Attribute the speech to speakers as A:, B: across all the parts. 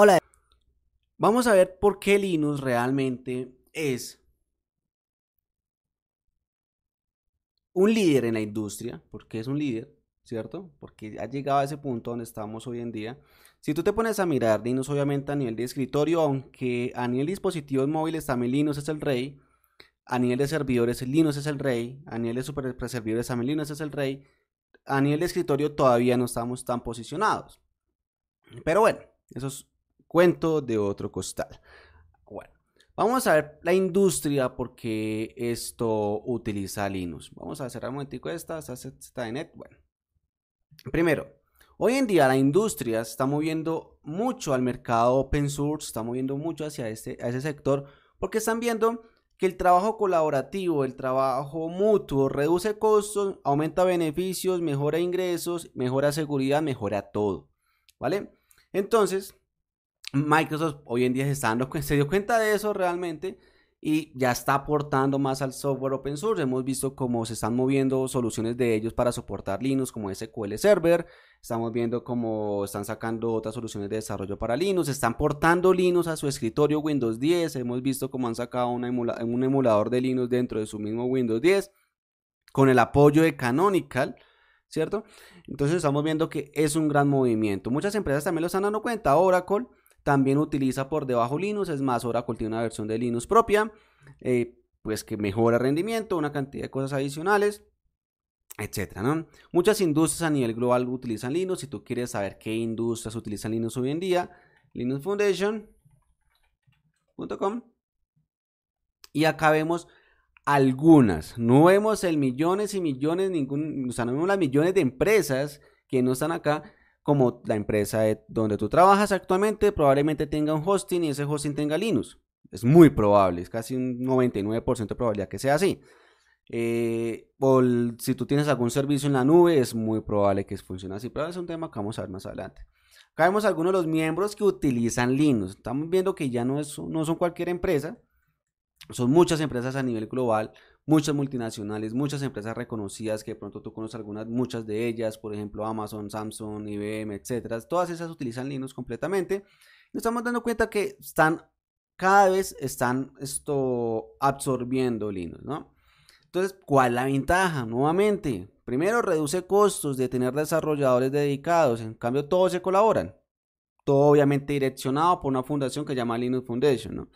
A: Hola. Vamos a ver por qué Linux realmente es un líder en la industria, porque es un líder, ¿cierto? Porque ha llegado a ese punto donde estamos hoy en día. Si tú te pones a mirar Linux, obviamente a nivel de escritorio, aunque a nivel de dispositivos móviles también Linux es el rey, a nivel de servidores Linux es el rey, a nivel de super pues, servidores también Linux es el rey, a nivel de escritorio todavía no estamos tan posicionados. Pero bueno, eso es cuento de otro costal. Bueno, vamos a ver la industria porque esto utiliza Linux. Vamos a cerrar un momentico esta, esta de net. Bueno, primero, Hoy en día la industria está moviendo mucho al mercado open source, está moviendo mucho hacia este, ese sector, porque están viendo que el trabajo colaborativo, el trabajo mutuo, reduce costos, aumenta beneficios, mejora ingresos, mejora seguridad, mejora todo. ¿Vale? Entonces, Microsoft hoy en día se, se dio cuenta de eso realmente y ya está aportando más al software open source. Hemos visto cómo se están moviendo soluciones de ellos para soportar Linux como SQL Server. Estamos viendo cómo están sacando otras soluciones de desarrollo para Linux. Están portando Linux a su escritorio Windows 10. Hemos visto cómo han sacado una un emulador de Linux dentro de su mismo Windows 10 con el apoyo de Canonical. ¿Cierto? Entonces estamos viendo que es un gran movimiento. Muchas empresas también lo están dando cuenta. Oracle también utiliza por debajo Linux, es más, ahora cultiva una versión de Linux propia, eh, pues que mejora rendimiento, una cantidad de cosas adicionales, etcétera, Muchas industrias a nivel global utilizan Linux. Si tú quieres saber qué industrias utilizan Linux hoy en día, linuxfoundation.com. Y acá vemos algunas. No vemos el millones y millones, ningún, o sea, no vemos las millones de empresas que no están acá, como la empresa donde tú trabajas actualmente probablemente tenga un hosting y ese hosting tenga Linux. Es muy probable, es casi un 99% de probabilidad que sea así. Eh, o si tú tienes algún servicio en la nube, es muy probable que funcione así, pero es un tema que vamos a ver más adelante. Acá vemos algunos de los miembros que utilizan Linux. Estamos viendo que ya no, es, no son cualquier empresa, son muchas empresas a nivel global, muchas multinacionales, muchas empresas reconocidas que de pronto tú conoces algunas, muchas de ellas, por ejemplo Amazon, Samsung, IBM, etcétera. Todas esas utilizan Linux completamente. Nos estamos dando cuenta que están cada vez están esto absorbiendo Linux, ¿no? Entonces, ¿cuál es la ventaja? Nuevamente, primero reduce costos de tener desarrolladores dedicados, en cambio todos se colaboran. Todo obviamente direccionado por una fundación que se llama Linux Foundation, ¿no?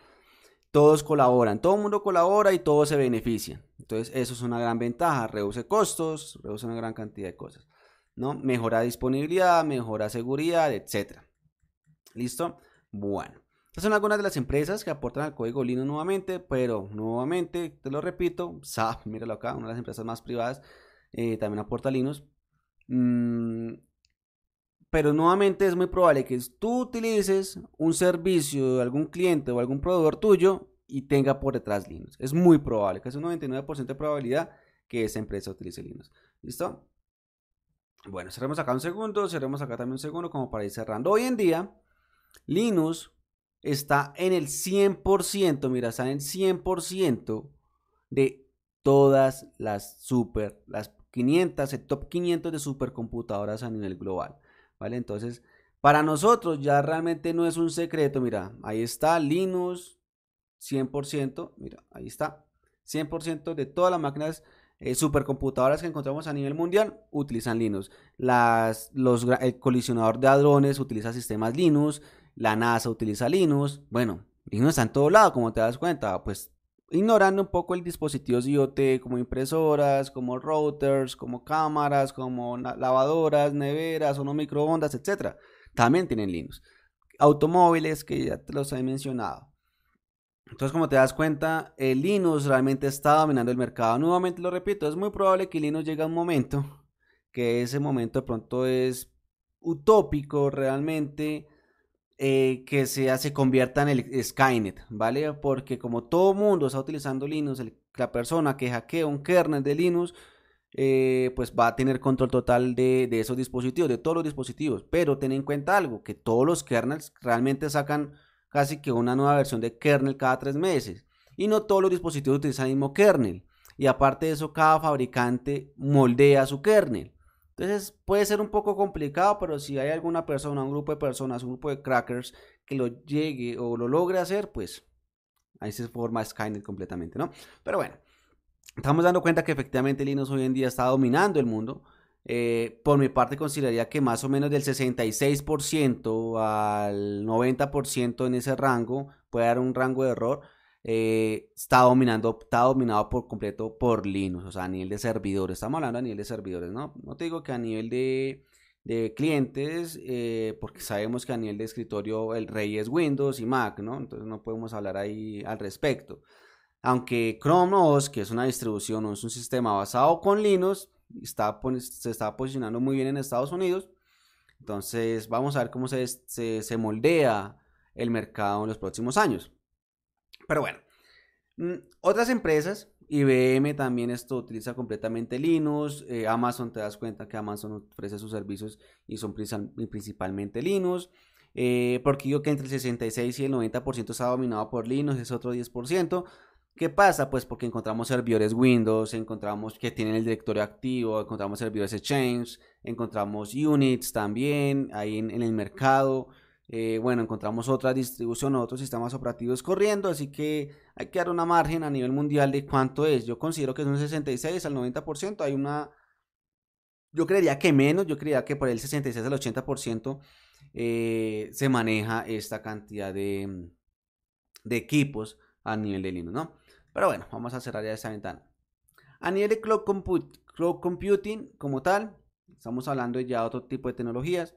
A: todos colaboran, todo el mundo colabora y todos se benefician. Entonces, eso es una gran ventaja, reduce costos, reduce una gran cantidad de cosas, ¿no? Mejora disponibilidad, mejora seguridad, etc. ¿Listo? Bueno. Estas son algunas de las empresas que aportan al código Linux nuevamente, pero nuevamente, te lo repito, SAP, míralo acá, una de las empresas más privadas, eh, también aporta Linux. Mm, pero nuevamente es muy probable que tú utilices un servicio de algún cliente o algún proveedor tuyo y tenga por detrás Linux. Es muy probable, casi un 99% de probabilidad que esa empresa utilice Linux. ¿Listo? Bueno, cerremos acá un segundo, cerremos acá también un segundo como para ir cerrando. Hoy en día, Linux está en el 100%, mira, está en el 100% de todas las super, las 500, el top 500 de supercomputadoras a nivel global. ¿vale? Entonces, para nosotros ya realmente no es un secreto, mira, ahí está Linux 100%, mira, ahí está, 100% de todas las máquinas eh, supercomputadoras que encontramos a nivel mundial utilizan Linux. Las, los, el colisionador de hadrones utiliza sistemas Linux, la NASA utiliza Linux, bueno, Linux está en todo lado, como te das cuenta, pues ignorando un poco el dispositivo IoT como impresoras, como routers, como cámaras, como lavadoras, neveras o no microondas, etc. También tienen Linux. Automóviles que ya te los he mencionado. Entonces, como te das cuenta, el Linux realmente está dominando el mercado. Nuevamente lo repito, es muy probable que Linux llegue a un momento que ese momento de pronto es utópico realmente eh, que se convierta en el Skynet, ¿vale? Porque como todo mundo está utilizando Linux, la persona que hackea un kernel de Linux, eh, pues va a tener control total de, de, esos dispositivos, de todos los dispositivos. Pero ten en cuenta algo, que todos los kernels realmente sacan casi que una nueva versión de kernel cada tres meses. Y no todos los dispositivos utilizan el mismo kernel. Y aparte de eso, cada fabricante moldea su kernel. Entonces puede ser un poco complicado, pero si hay alguna persona, un grupo de personas, un grupo de crackers que lo llegue o lo logre hacer, pues ahí se forma Skynet completamente, ¿no? Pero bueno, estamos dando cuenta que efectivamente Linux hoy en día está dominando el mundo. Eh, por mi parte consideraría que más o menos del 66% al 90% en ese rango, puede dar un rango de error, eh, está, dominando, está dominado por completo por Linux, o sea, a nivel de servidores. Estamos hablando a nivel de servidores, ¿no? No te digo que a nivel de, clientes, eh, porque sabemos que a nivel de escritorio el rey es Windows y Mac, ¿no? Entonces no podemos hablar ahí al respecto. Aunque Chrome OS, que es una distribución o es un sistema basado con Linux, está, se está posicionando muy bien en Estados Unidos. Entonces vamos a ver cómo se, se moldea el mercado en los próximos años. Pero bueno, mm, otras empresas, IBM también esto utiliza completamente Linux, eh, Amazon te das cuenta que Amazon ofrece sus servicios y son principalmente Linux. Eh, porque digo que entre el 66 y el 90% está dominado por Linux, es otro 10%. ¿Qué pasa? Pues porque encontramos servidores Windows, encontramos que tienen el directorio activo, encontramos servidores Exchange, encontramos Units también ahí en el mercado. Eh, bueno, encontramos otra distribución, otros sistemas operativos corriendo, así que hay que dar una margen a nivel mundial de cuánto es. Yo considero que es un 66 al 90%, hay una... Yo creería que menos, yo creería que por el 66 al 80% eh, se maneja esta cantidad mm, de, equipos a nivel de Linux, ¿no? Pero bueno, vamos a cerrar ya esta ventana. A nivel de cloud computing como tal, estamos hablando ya de otro tipo de tecnologías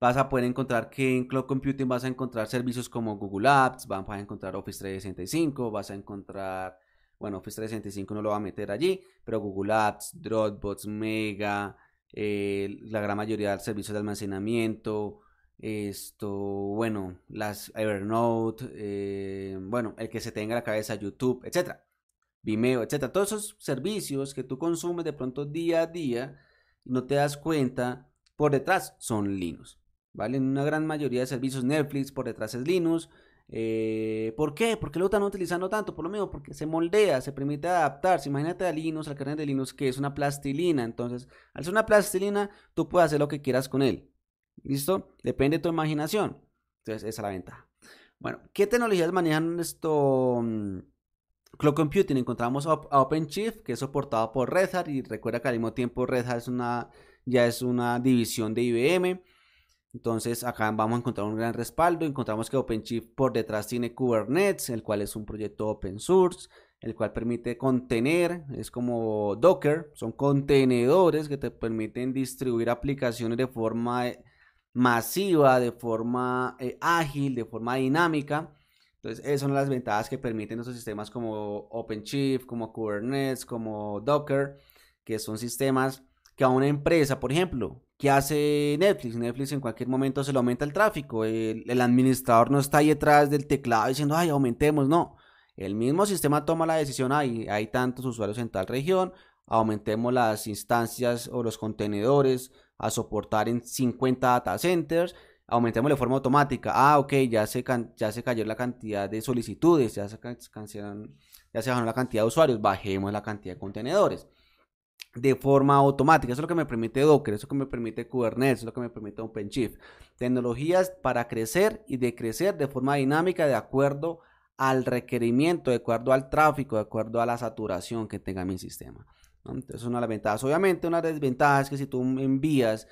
A: vas a poder encontrar que en Cloud Computing vas a encontrar servicios como Google Apps, vas a encontrar Office 365, vas a encontrar, bueno, Office 365 no lo va a meter allí, pero Google Apps, Dropbox, Mega, eh, la gran mayoría de servicios de almacenamiento, esto, bueno, las Evernote, eh, bueno, el que se tenga en la cabeza YouTube, etcétera, Vimeo, etcétera, todos esos servicios que tú consumes de pronto día a día, no te das cuenta, por detrás son Linux. ¿vale? En una gran mayoría de servicios Netflix por detrás es Linux. qué? Eh, ¿Por qué? Porque lo están utilizando tanto? Por lo mismo, porque se moldea, se permite adaptarse. Imagínate a Linux, al kernel de Linux, que es una plastilina. Entonces, al ser una plastilina, tú puedes hacer lo que quieras con él. ¿Listo? Depende de tu imaginación. Entonces, esa es la ventaja. Bueno, ¿qué tecnologías manejan esto? Mm, cloud Computing, encontramos a OpenShift, que es soportado por Red Hat, y recuerda que al mismo tiempo Red Hat es una, ya es una división de IBM. Entonces acá vamos a encontrar un gran respaldo. Encontramos que OpenShift por detrás tiene Kubernetes, el cual es un proyecto open source, el cual permite contener, es como Docker, son contenedores que te permiten distribuir aplicaciones de forma eh, masiva, de forma eh, ágil, de forma dinámica. Entonces, esas son las ventajas que permiten esos sistemas como OpenShift, como Kubernetes, como Docker, que son sistemas que a una empresa, por ejemplo, ¿Qué hace Netflix? Netflix en cualquier momento se le aumenta el tráfico. El, administrador no está ahí detrás del teclado diciendo, ay, aumentemos. No. El mismo sistema toma la decisión, ay, hay tantos usuarios en tal región, aumentemos las instancias o los contenedores a soportar en 50 data centers, aumentemos de forma automática. Ah, ok, ya se, ya se cayó la cantidad de solicitudes, ya se, can, ya se bajó la cantidad de usuarios, bajemos la cantidad de contenedores de forma automática. Eso es lo que me permite Docker, eso es lo que me permite Kubernetes, eso es lo que me permite OpenShift. Tecnologías para crecer y decrecer de forma dinámica de acuerdo al requerimiento, de acuerdo al tráfico, de acuerdo a la saturación que tenga mi sistema. Entonces, una de las ventajas. Obviamente, una desventaja es que si tú envías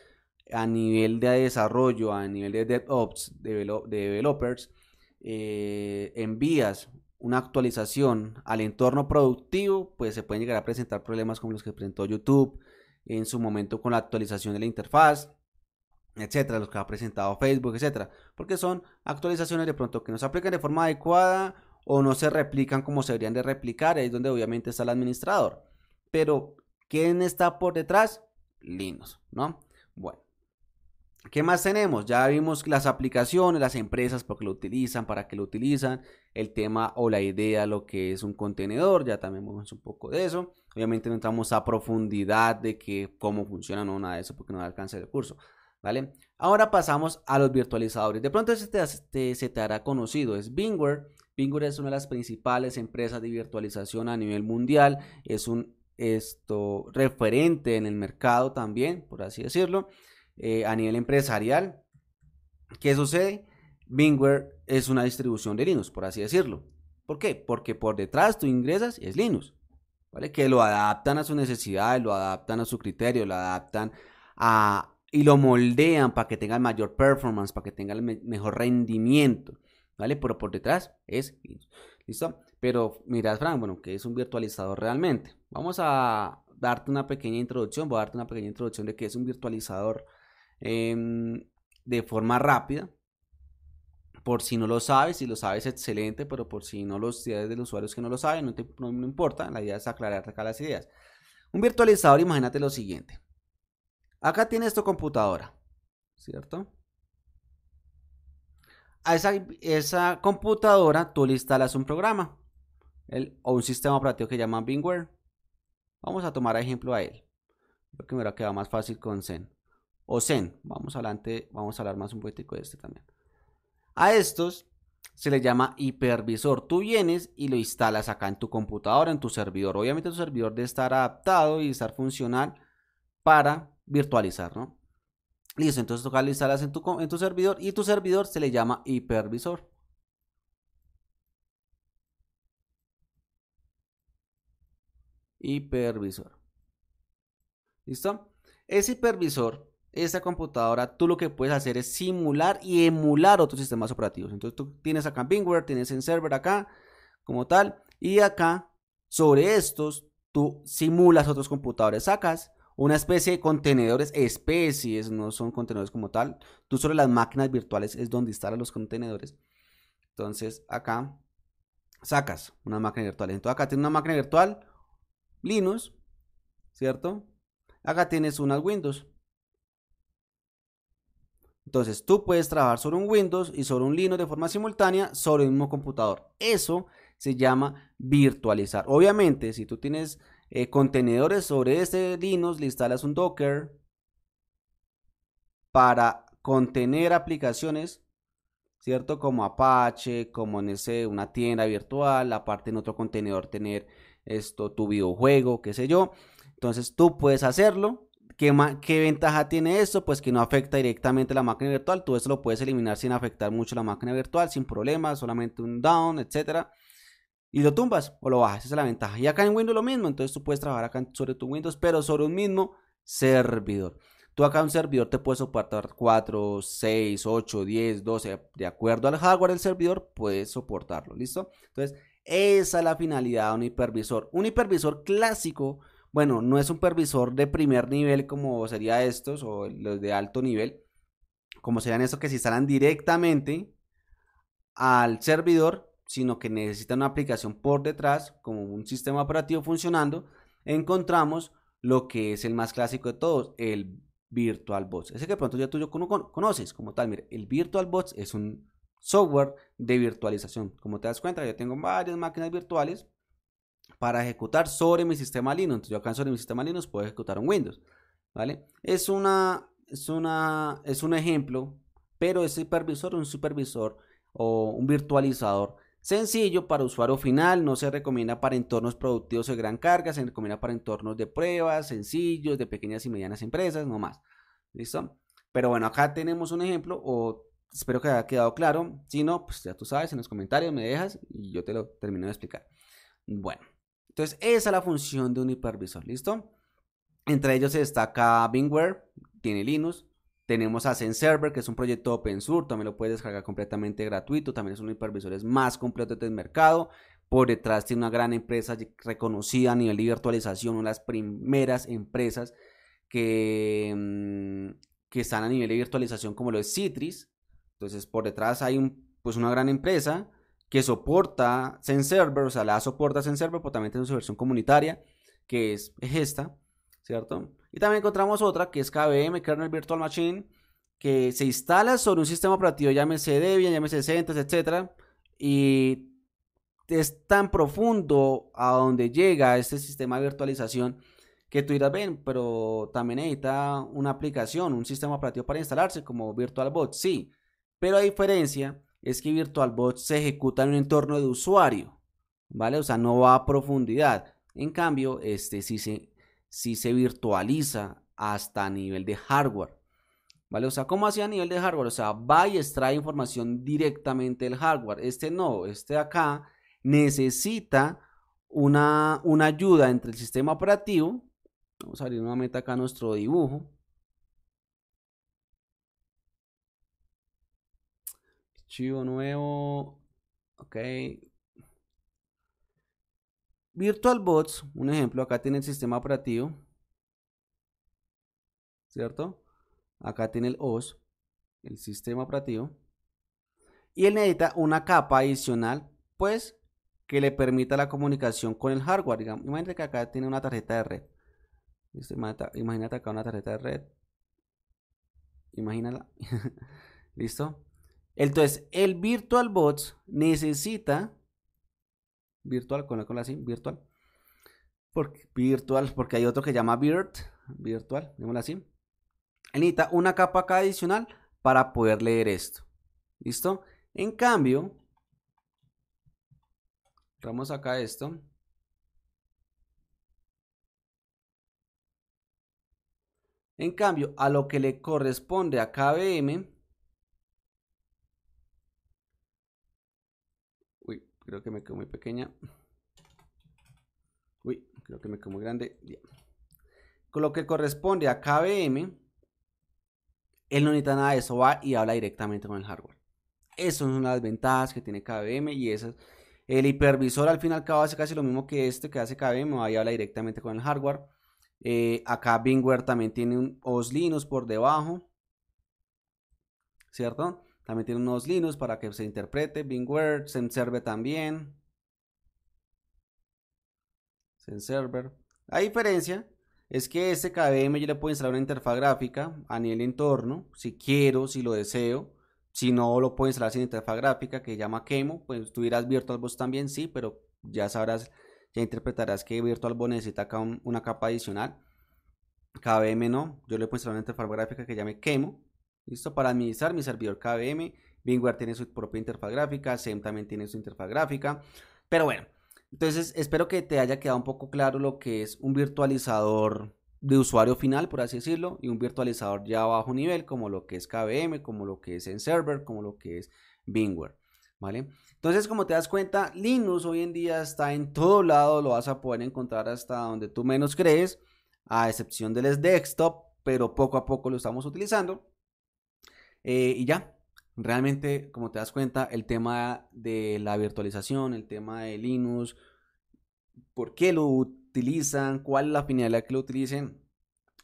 A: a nivel de desarrollo, a nivel de DevOps, de developers, eh, envías una actualización al entorno productivo, pues se pueden llegar a presentar problemas como los que presentó YouTube en su momento con la actualización de la interfaz, etcétera, los que ha presentado Facebook, etcétera, porque son actualizaciones de pronto que no se aplican de forma adecuada o no se replican como se deberían de replicar, ahí es donde obviamente está el administrador. Pero ¿quién está por detrás? Linux, ¿no? Bueno, ¿Qué más tenemos? Ya vimos las aplicaciones, las empresas, por qué lo utilizan, para qué lo utilizan, el tema o la idea, lo que es un contenedor, ya también vemos un poco de eso. Obviamente no entramos a profundidad de cómo funciona, no nada de eso, porque no alcanza el curso. ¿Vale? Ahora pasamos a los virtualizadores. De pronto se te, se te hará conocido, es Bingware. Bingware es una de las principales empresas de virtualización a nivel mundial. Es un esto, referente en el mercado también, por así decirlo. Eh, a nivel empresarial. ¿Qué sucede? Bingware es una distribución de Linux, por así decirlo. ¿Por qué? Porque por detrás tú ingresas y es Linux. ¿Vale? Que lo adaptan a sus necesidades, lo adaptan a su criterio, lo adaptan a, y lo moldean para que tenga mayor performance, para que tenga el mejor rendimiento, ¿vale? Pero por detrás es Linux. ¿Listo? Pero mira, Frank, bueno, que es un virtualizador realmente. Vamos a darte una pequeña introducción, voy a darte una pequeña introducción de qué es un virtualizador Em, de forma rápida. Por si no lo sabes, si lo sabes, excelente, pero por si no los sabes de los usuarios que no lo saben, no, te, importa, la idea es aclarar acá las ideas. Un virtualizador, imagínate lo siguiente. Acá tienes tu computadora, ¿cierto? A esa, computadora tú le instalas un programa el, o un sistema operativo que llaman Bingware. Vamos a tomar ejemplo a él. porque que me va a quedar más fácil con Zen o zen. Vamos adelante, vamos a hablar más un poquitico de este también. A estos se le llama hipervisor. Tú vienes y lo instalas acá en tu computadora, en tu servidor. Obviamente tu servidor debe estar adaptado y estar funcional para virtualizar, ¿no? Listo, entonces toca lo instalas en tu, en tu servidor y tu servidor se le llama hipervisor. Hipervisor. ¿Listo? Ese hipervisor esta computadora, tú lo que puedes hacer es simular y emular otros sistemas operativos. Entonces tú tienes acá en tienes en server acá, como tal, y acá, sobre estos, tú simulas otros computadores, sacas una especie de contenedores, especies, no son contenedores como tal. Tú sobre las máquinas virtuales es donde instalas los contenedores. Entonces acá sacas una máquina virtual. Entonces acá tienes una máquina virtual Linux, ¿cierto? Acá tienes unas Windows. Entonces, tú puedes trabajar sobre un Windows y sobre un Linux de forma simultánea sobre el mismo computador. Eso se llama virtualizar. Obviamente, si tú tienes eh, contenedores sobre este Linux, le instalas un Docker para contener aplicaciones, ¿cierto? Como Apache, como en ese, una tienda virtual, aparte en otro contenedor tener esto, tu videojuego, qué sé yo. Entonces, tú puedes hacerlo ¿Qué, ventaja tiene esto? Pues que no afecta directamente la máquina virtual. Tú eso lo puedes eliminar sin afectar mucho la máquina virtual, sin problemas, solamente un down, etcétera. Y lo tumbas o lo bajas, esa es la ventaja. Y acá en Windows lo mismo, entonces tú puedes trabajar acá sobre tu Windows, pero sobre un mismo servidor. Tú acá un servidor te puedes soportar 4, 6, 8, 10, 12, de acuerdo al hardware del servidor, puedes soportarlo, ¿listo? Entonces, esa es la finalidad de un hipervisor. Un hipervisor clásico bueno, no es un supervisor de primer nivel como serían estos o los de alto nivel, como serían estos que se instalan directamente al servidor, sino que necesitan una aplicación por detrás, como un sistema operativo funcionando, encontramos lo que es el más clásico de todos, el VirtualBox. Ese que pronto ya tú conoces como tal. Mire, el VirtualBox es un software de virtualización. Como te das cuenta, yo tengo varias máquinas virtuales para ejecutar sobre mi sistema Linux. Entonces yo acá sobre mi sistema Linux puedo ejecutar un Windows, ¿vale? Es una, es una, es un ejemplo, pero es supervisor, un supervisor o un virtualizador sencillo para usuario final, no se recomienda para entornos productivos de gran carga, se recomienda para entornos de pruebas, sencillos, de pequeñas y medianas empresas, no más. ¿Listo? Pero bueno, acá tenemos un ejemplo, o espero que haya quedado claro. Si no, pues ya tú sabes, en los comentarios me dejas y yo te lo termino de explicar. Bueno. Entonces, esa es la función de un hipervisor, ¿listo? Entre ellos se destaca Bingware, tiene Linux. Tenemos Ascent Server, que es un proyecto open source, también lo puedes descargar completamente gratuito, también es uno de los hipervisores más completos del mercado. Por detrás tiene una gran empresa reconocida a nivel de virtualización, una de las primeras empresas que, mm, que están a nivel de virtualización como lo es Citrix. Entonces, por detrás hay un, pues una gran empresa que soporta SendServer, o sea, la soporta SendServer, pero también tiene su versión comunitaria, que es, esta, ¿cierto? Y también encontramos otra que es KVM, Kernel Virtual Machine, que se instala sobre un sistema operativo, llámese Debian, llámese CentOS, etc. y es tan profundo a donde llega este sistema de virtualización que tú irás ven, pero también necesita una aplicación, un sistema operativo para instalarse como VirtualBox, sí, pero a diferencia es que VirtualBox se ejecuta en un entorno de usuario, ¿vale? O sea, no va a profundidad. En cambio, este sí se, se virtualiza hasta nivel de hardware, ¿vale? O sea, ¿cómo hacía a nivel de hardware? O sea, va y extrae información directamente del hardware. Este no, este acá necesita una, una ayuda entre el sistema operativo. Vamos a abrir nuevamente acá nuestro dibujo Archivo nuevo. Ok. VirtualBots, un ejemplo, acá tiene el sistema operativo. ¿Cierto? Acá tiene el OS, el sistema operativo. Y él necesita una capa adicional, pues, que le permita la comunicación con el hardware. Imagínate que acá tiene una tarjeta de red. Este, imagínate acá una tarjeta de red. Imagínala. ¿Listo? Entonces, el VirtualBots necesita virtual con la así, virtual. Porque, virtual, porque hay otro que llama virt, virtual, digámoslo así. Él necesita una capa acá adicional para poder leer esto. ¿Listo? En cambio, vamos acá esto. En cambio, a lo que le corresponde a KBM Creo que me quedo muy pequeña. Uy, creo que me quedo muy grande. Con lo que corresponde a KVM, él no necesita nada de eso, va y habla directamente con el hardware. una son las ventajas que tiene KVM y esas. El hipervisor al final, acaba al hace casi lo mismo que este que hace KVM, va y habla directamente con el hardware. Eh, acá Bingware también tiene un OS Linux por debajo. ¿Cierto? También tiene unos Linux para que se interprete. BingWare, SenServer también. server La diferencia es que este KVM yo le puedo instalar una interfaz gráfica a nivel entorno, si quiero, si lo deseo. Si no, lo puedo instalar sin interfaz gráfica que llama Kemo. Pues tuvieras dirás VirtualBox también, sí, pero ya sabrás, ya interpretarás que VirtualBox necesita acá una capa adicional. KVM no, yo le puedo instalar una interfaz gráfica que llame Kemo. ¿Listo? Para administrar mi servidor KVM, VMware tiene su propia interfaz gráfica, SEM también tiene su interfaz gráfica. Pero bueno, entonces espero que te haya quedado un poco claro lo que es un virtualizador de usuario final, por así decirlo, y un virtualizador ya a bajo nivel, como lo que es KVM, como lo que es en server, como lo que es VMware. ¿Vale? Entonces, como te das cuenta, Linux hoy en día está en todo lado, lo vas a poder encontrar hasta donde tú menos crees, a excepción del desktop, pero poco a poco lo estamos utilizando. Eh, y ya, realmente, como te das cuenta, el tema de la virtualización, el tema de Linux, por qué lo utilizan, cuál es la finalidad que lo utilicen,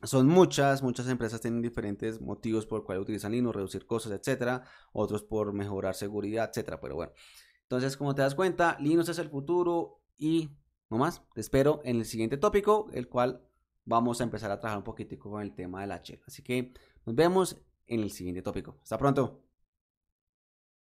A: son muchas, muchas empresas tienen diferentes motivos por cuál utilizan Linux, reducir cosas, etcétera, otros por mejorar seguridad, etcétera, pero bueno. Entonces, como te das cuenta, Linux es el futuro y no más. Te espero en el siguiente tópico, el cual vamos a empezar a trabajar un poquitico con el tema de la H. Así que nos vemos en el siguiente tópico. Hasta pronto.